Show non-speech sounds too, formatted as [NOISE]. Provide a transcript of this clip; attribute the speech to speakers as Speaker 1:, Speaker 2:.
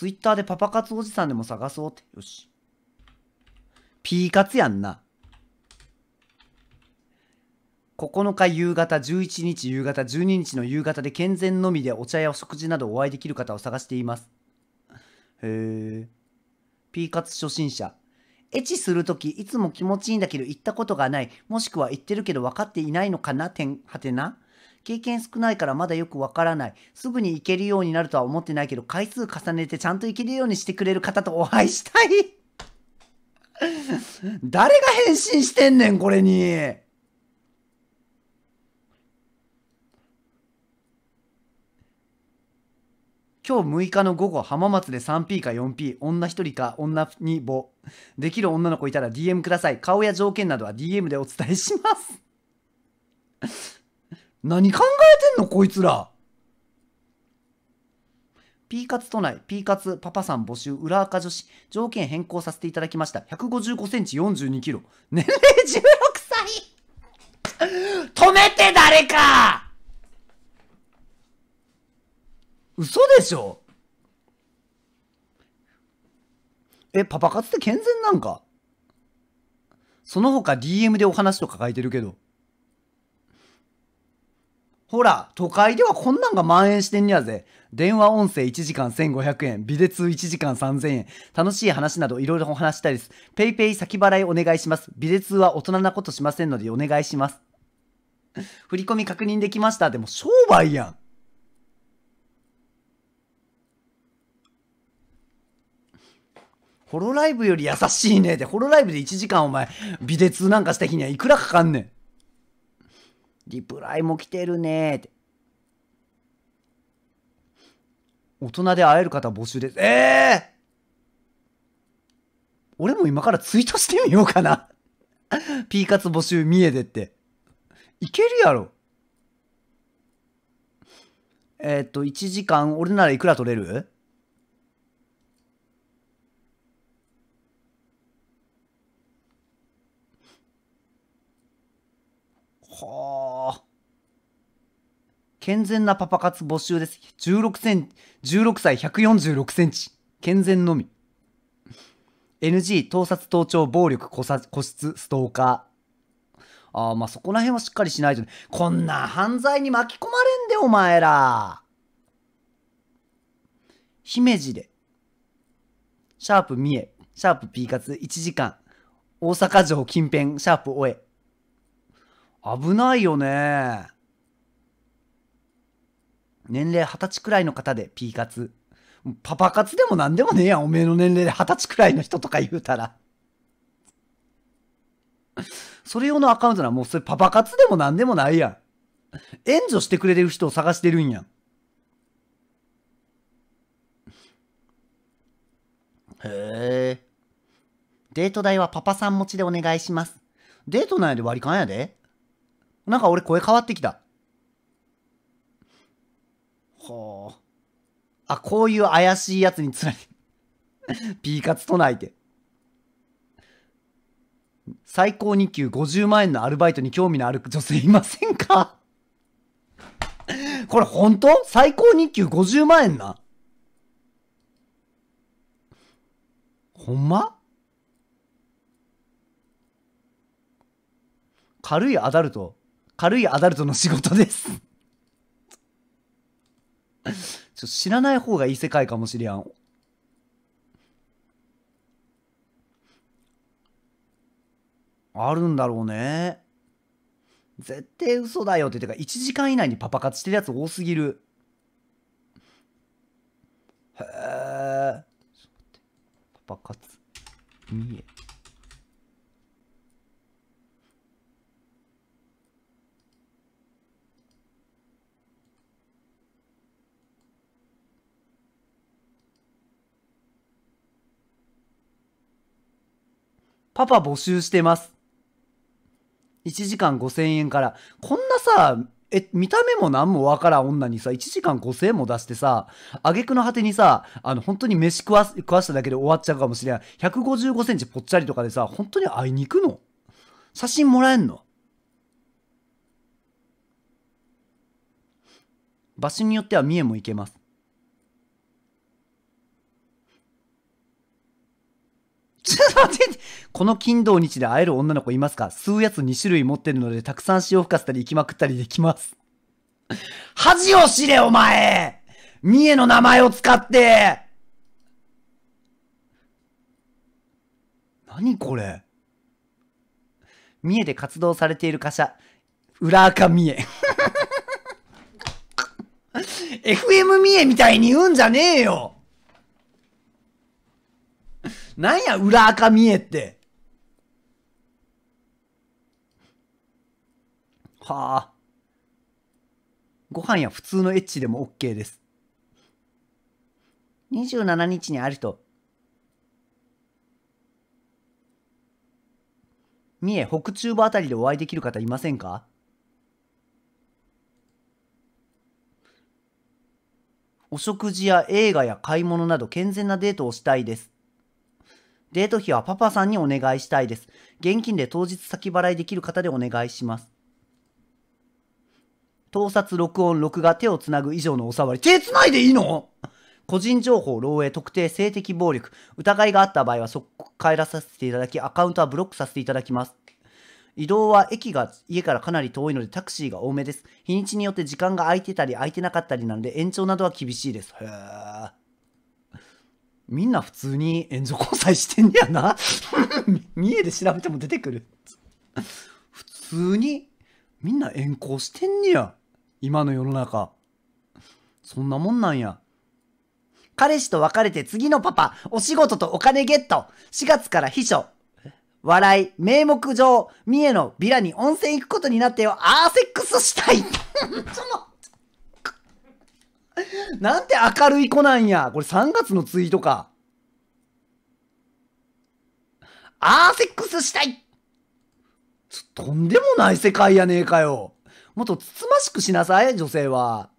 Speaker 1: ツイッターでパパ活おじさんでも探そうって。よし。P 活やんな。9日夕方、11日夕方、12日の夕方で健全のみでお茶やお食事などお会いできる方を探しています。へえ。P 活初心者。エッチするとき、いつも気持ちいいんだけど行ったことがない、もしくは行ってるけど分かっていないのかな点、はてな。経験少ないからまだよくわからない。すぐに行けるようになるとは思ってないけど、回数重ねてちゃんと行けるようにしてくれる方とお会いしたい [LAUGHS] 誰が返信してんねん、これに。今日6日の午後、浜松で 3P か 4P、女1人か女2母。できる女の子いたら DM ください。顔や条件などは DM でお伝えします。何考えてんのこいつら。P ツ都内、P ツパパさん募集、裏垢女子、条件変更させていただきました。155センチ42キロ。年齢16歳止めて誰か嘘でしょえ、パパ活って健全なんかその他 DM でお話とか書いてるけど。ほら、都会ではこんなんが蔓延してんやぜ。電話音声1時間1500円、微列1時間3000円、楽しい話などいろいろ話したいです。ペイペイ先払いお願いします。微列は大人なことしませんのでお願いします。[LAUGHS] 振り込み確認できました。でも商売やん。ホロライブより優しいねって、ホロライブで1時間お前、微列なんかした日にはいくらかかんねん。リプライも来てるねって。大人で会える方募集です。ええー、俺も今からツイートしてみようかな [LAUGHS] ピーカツ募集見えてって。いけるやろ。えー、っと、1時間、俺ならいくら取れるはあ。健全なパパ活募集です。16セン、16歳146センチ。健全のみ。NG、盗撮、盗聴、暴力、個室、ストーカー。ああ、まあ、そこら辺はしっかりしないとね。こんな犯罪に巻き込まれんで、お前ら。姫路で。シャープ三重、シャープ P 活1時間。大阪城近辺、シャープ終え。危ないよね。年齢二十歳くらいの方で P 活。パパ活でも何でもねえやん。おめえの年齢で二十歳くらいの人とか言うたら。それ用のアカウントならもうそれパパ活でも何でもないやん。援助してくれてる人を探してるんやん。へえ。デート代はパパさん持ちでお願いします。デート内で割り勘やで。なんか俺声変わってきた。ほう。あ、こういう怪しいやつにつらい。ピ [LAUGHS] ーカツとないて。最高2級50万円のアルバイトに興味のある女性いませんか [LAUGHS] これ本当最高2級50万円な。ほんま軽いアダルト軽いアダルトの仕事ですちょ知らない方がいい世界かもしれやん。あるんだろうね。絶対嘘だよって言ってか、1時間以内にパパ活してるやつ多すぎる。へえ。パパ活。見え。パパ募集してます。1時間5000円から。こんなさ、え、見た目も何もわからん女にさ、1時間5000円も出してさ、挙句の果てにさ、あの、本当に飯食わ、食わしただけで終わっちゃうかもしれん。155センチぽっちゃりとかでさ、本当に会いに行くの写真もらえんの場所によっては三重も行けます。ちょっと待って、この金土日で会える女の子いますか吸うやつ2種類持ってるので、たくさん塩吹かせたり行きまくったりできます。恥を知れ、お前三重の名前を使って何これ三重で活動されている歌社、裏赤三重。[LAUGHS] FM 三重みたいに言うんじゃねえよなんや、裏赤三重って。はあ。ご飯や普通のエッチでも OK です。27日にある人。三重北中部あたりでお会いできる方いませんかお食事や映画や買い物など健全なデートをしたいです。デート費はパパさんにお願いしたいです。現金で当日先払いできる方でお願いします。盗撮、録音、録画、手をつなぐ以上のおわり。手つないでいいの個人情報漏洩、特定、性的暴力、疑いがあった場合は即帰らさせていただき、アカウントはブロックさせていただきます。移動は駅が家からかなり遠いのでタクシーが多めです。日にちによって時間が空いてたり空いてなかったりなので延長などは厳しいです。へー。みんな普通に援助交際してんねやな。三重で調べても出てくる。普通にみんな援交してんねや。今の世の中。そんなもんなんや。彼氏と別れて次のパパ、お仕事とお金ゲット。4月から秘書。笑い、名目上、三重のビラに温泉行くことになってよ。アーセックスしたい。なんて明るい子なんや。これ3月のツイートか。アーセックスしたいとんでもない世界やねえかよ。もっとつつましくしなさい、女性は。